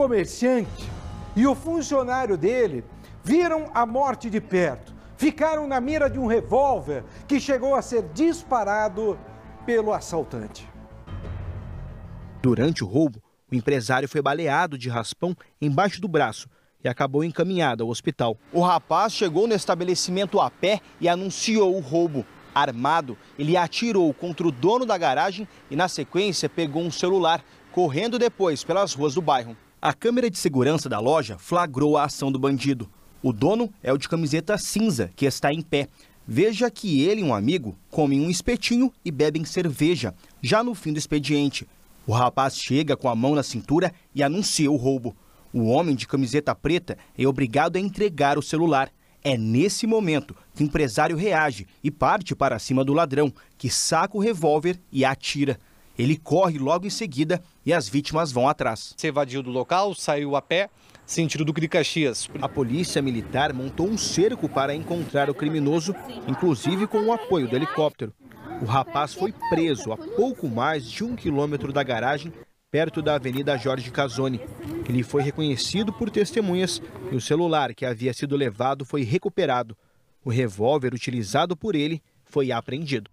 comerciante e o funcionário dele viram a morte de perto, ficaram na mira de um revólver que chegou a ser disparado pelo assaltante. Durante o roubo, o empresário foi baleado de raspão embaixo do braço e acabou encaminhado ao hospital. O rapaz chegou no estabelecimento a pé e anunciou o roubo. Armado, ele atirou contra o dono da garagem e, na sequência, pegou um celular, correndo depois pelas ruas do bairro. A câmera de segurança da loja flagrou a ação do bandido. O dono é o de camiseta cinza, que está em pé. Veja que ele e um amigo comem um espetinho e bebem cerveja, já no fim do expediente. O rapaz chega com a mão na cintura e anuncia o roubo. O homem de camiseta preta é obrigado a entregar o celular. É nesse momento que o empresário reage e parte para cima do ladrão, que saca o revólver e atira. Ele corre logo em seguida e as vítimas vão atrás. Você evadiu do local, saiu a pé, sentido do de Caxias. A polícia militar montou um cerco para encontrar o criminoso, inclusive com o apoio do helicóptero. O rapaz foi preso a pouco mais de um quilômetro da garagem, perto da Avenida Jorge Casoni. Ele foi reconhecido por testemunhas e o celular que havia sido levado foi recuperado. O revólver utilizado por ele foi apreendido.